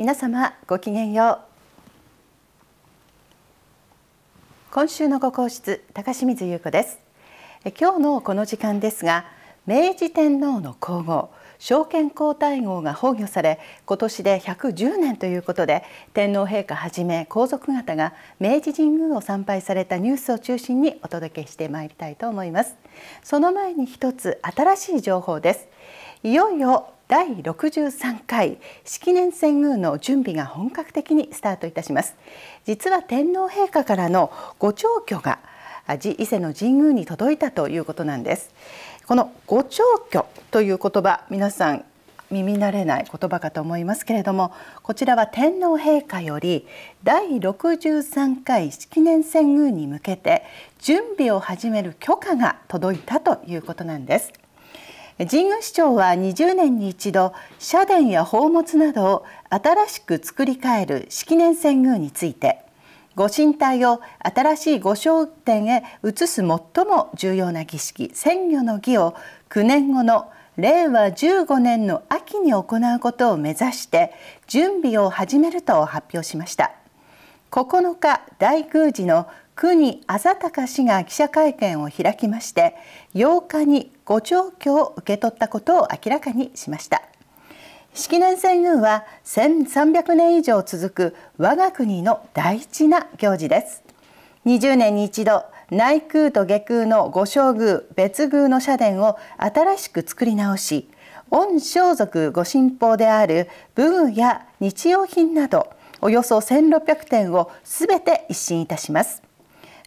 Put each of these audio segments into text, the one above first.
皆様ごきげんよう今週のご講室高清水優子です今日のこの時間ですが明治天皇の皇后昭憲皇太后が崩御され今年で110年ということで天皇陛下はじめ皇族方が明治神宮を参拝されたニュースを中心にお届けしてまいりたいと思いますその前に一つ新しい情報ですいよいよ第63回式年遷宮の準備が本格的にスタートいたします実は天皇陛下からのご調居が伊勢の神宮に届いたということなんですこのご調居という言葉皆さん耳慣れない言葉かと思いますけれどもこちらは天皇陛下より第63回式年遷宮に向けて準備を始める許可が届いたということなんです神宮市長は20年に一度社殿や宝物などを新しく作り変える式年遷宮について御神体を新しい御商店へ移す最も重要な儀式鮮魚の儀を9年後の令和15年の秋に行うことを目指して準備を始めると発表しました9日大宮寺の国あか氏が記者会見を開きまして8日にご調教を受け取ったことを明らかにしました式年遷宮は1300年以上続く我が国の大事な行事です20年に一度内宮と下宮の御正宮別宮の社殿を新しく作り直し御装束御神宝である武具や日用品などおよそ1600点をすべて一新いたします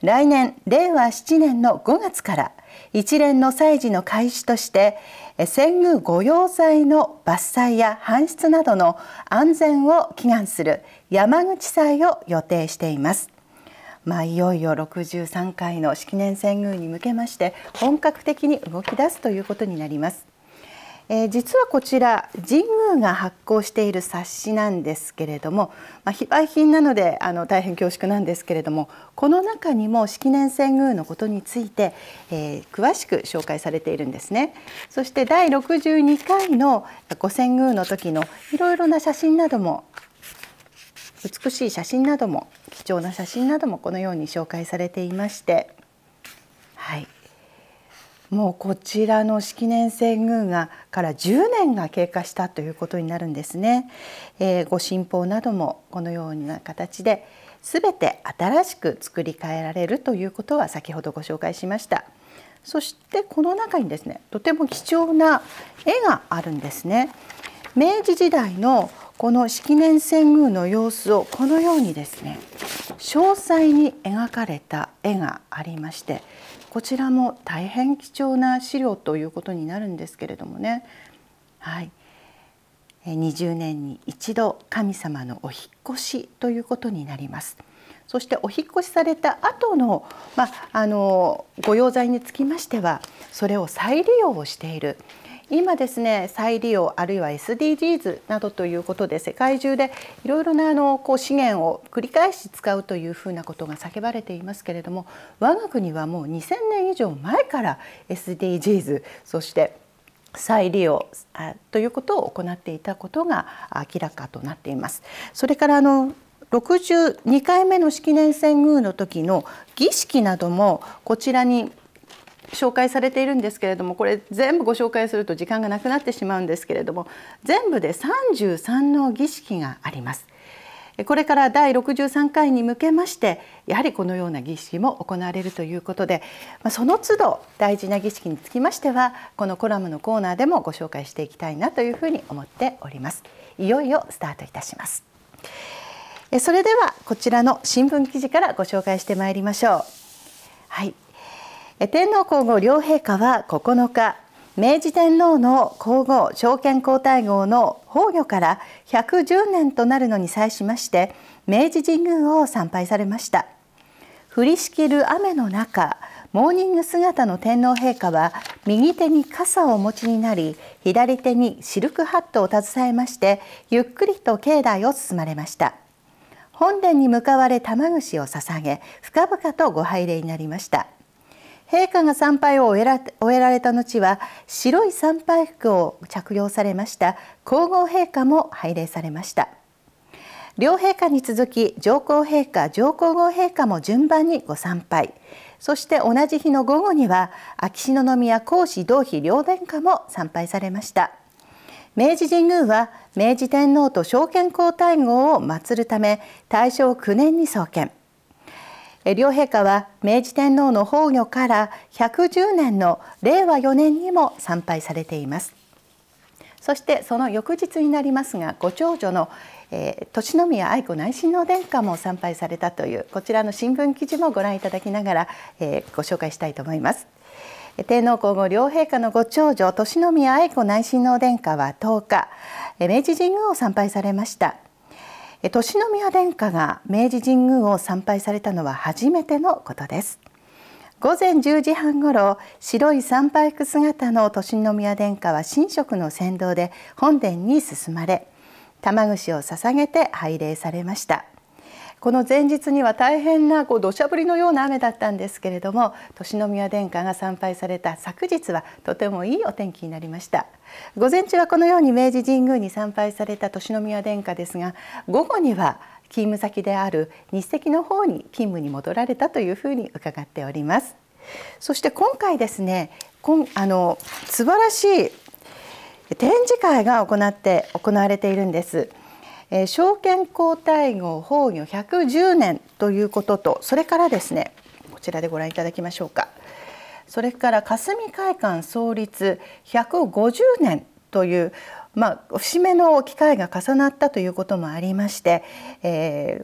来年令和7年の5月から一連の祭事の開始として遷宮御用材の伐採や搬出などの安全を祈願する山口祭を予定しています。まあ、いよいよ63回の式年遷宮に向けまして本格的に動き出すということになります。えー、実はこちら神宮が発行している冊子なんですけれども、まあ、非売品なのであの大変恐縮なんですけれどもこの中にも式年遷宮のことについて、えー、詳しく紹介されているんですねそして第62回の御遷宮の時のいろいろな写真なども美しい写真なども貴重な写真などもこのように紹介されていましてはいもうこちらの式年遷宮がから10年が経過したということになるんですね、えー、ご神宝などもこのような形で全て新しく作り変えられるということは先ほどご紹介しましたそしてこの中にですねとても貴重な絵があるんですね明治時代のこの式年遷宮の様子をこのようにですね詳細に描かれた絵がありましてこちらも大変貴重な資料ということになるんですけれどもね、はい、20年に一度神様のお引越しということになります。そしてお引越しされた後の、まあ、あのご用材につきましてはそれを再利用をしている。今ですね再利用あるいは SDGs などということで世界中でいろいろなあのこう資源を繰り返し使うというふうなことが叫ばれていますけれども我が国はもう2000年以上前から SDGs そして再利用ということを行っていたことが明らかとなっています。それからあの62回目の式年遷宮の時の儀式などもこちらに紹介されているんですけれどもこれ全部ご紹介すると時間がなくなってしまうんですけれども全部で33の儀式があります。これから第63回に向けましてやはりこのような儀式も行われるということでその都度大事な儀式につきましてはこのコラムのコーナーでもご紹介していきたいなというふうに思っております。いよいよスタートいたします。それではこちらの新聞記事からご紹介してまいりましょう。はい、天皇皇后両陛下は9日明治天皇の皇后昭憲皇太后の崩御から110年となるのに際しまして明治神宮を参拝されました降りしきる雨の中モーニング姿の天皇陛下は右手に傘をお持ちになり左手にシルクハットを携えましてゆっくりと境内を進まれました本殿に向かわれ玉串を捧げ深々とご拝礼になりました陛下が参拝を終えら終えられた後は白い参拝服を着用されました皇后陛下も拝礼されました両陛下に続き上皇陛下上皇后陛下も順番にご参拝そして同じ日の午後には秋篠宮皇嗣同妃両殿下も参拝されました明治神宮は明治天皇と昭憲皇太后を祀るため大正9年に創建両陛下は明治天皇の崩御から110年の令和4年にも参拝されていますそしてその翌日になりますがご長女の、えー、宮愛子内親王殿下も参拝されたというこちらの新聞記事もご覧いただきながら、えー、ご紹介したいと思います。天皇皇后両陛下のご長女利宮愛子内親王殿下は10日明治神宮を参拝されました利宮殿下が明治神宮を参拝されたのは初めてのことです午前10時半ごろ白い参拝服姿の利宮殿下は神職の先導で本殿に進まれ玉串を捧げて拝礼されましたこの前日には大変なこう土砂降りのような雨だったんですけれども年宮殿下が参拝された昨日はとてもいいお天気になりました午前中はこのように明治神宮に参拝された年宮殿下ですが午後には勤務先である日赤の方に勤務に戻られたというふうに伺っておりますそして今回ですねこんあの素晴らしい展示会が行って行われているんです。えー、証券皇太后崩御110年ということとそれからですねこちらでご覧いただきましょうかそれから霞会館創立150年というまあ、節目の機会が重なったということもありまして、え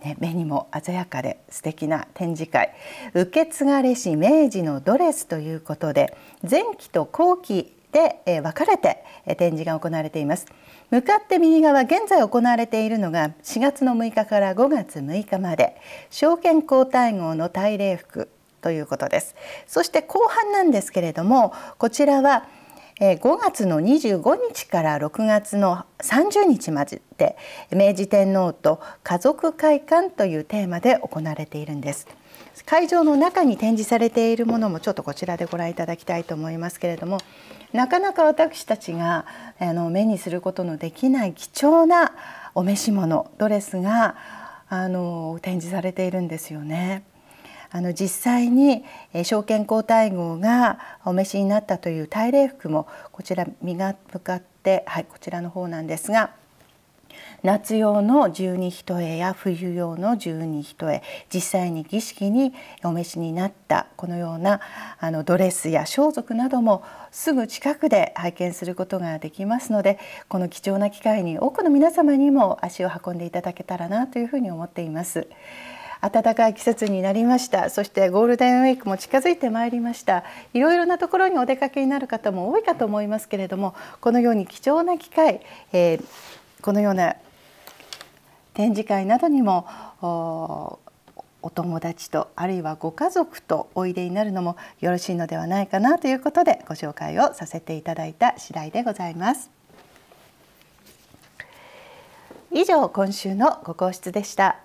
ーね、目にも鮮やかで素敵な展示会「受け継がれし明治のドレス」ということで前期と後期で、分かれて、展示が行われています向かって右側現在行われているのが4月の6日から5月6日まで証券交代号の大礼服ということですそして後半なんですけれどもこちらは5月の25日から6月の30日まで明治天皇と家族会館というテーマで行われているんです会場の中に展示されているものもちょっとこちらでご覧いただきたいと思いますけれどもなかなか私たちがあの目にすることのできない貴重なお召し物ドレスがあの展示されているんですよね。あの実際に証券皇太后がお召しになったという大礼服もこちら身が向かって、はい、こちらの方なんですが夏用の十二人重や冬用の十二人重実際に儀式にお召しになったこのようなあのドレスや装束などもすぐ近くで拝見することができますのでこの貴重な機会に多くの皆様にも足を運んでいただけたらなというふうに思っています。暖かい季節になりましたそしてゴールデンウィークも近づいてまいりましたいろいろなところにお出かけになる方も多いかと思いますけれどもこのように貴重な機会、えー、このような展示会などにもお友達とあるいはご家族とおいでになるのもよろしいのではないかなということでご紹介をさせていただいた次第でございます。以上今週のご講室でした。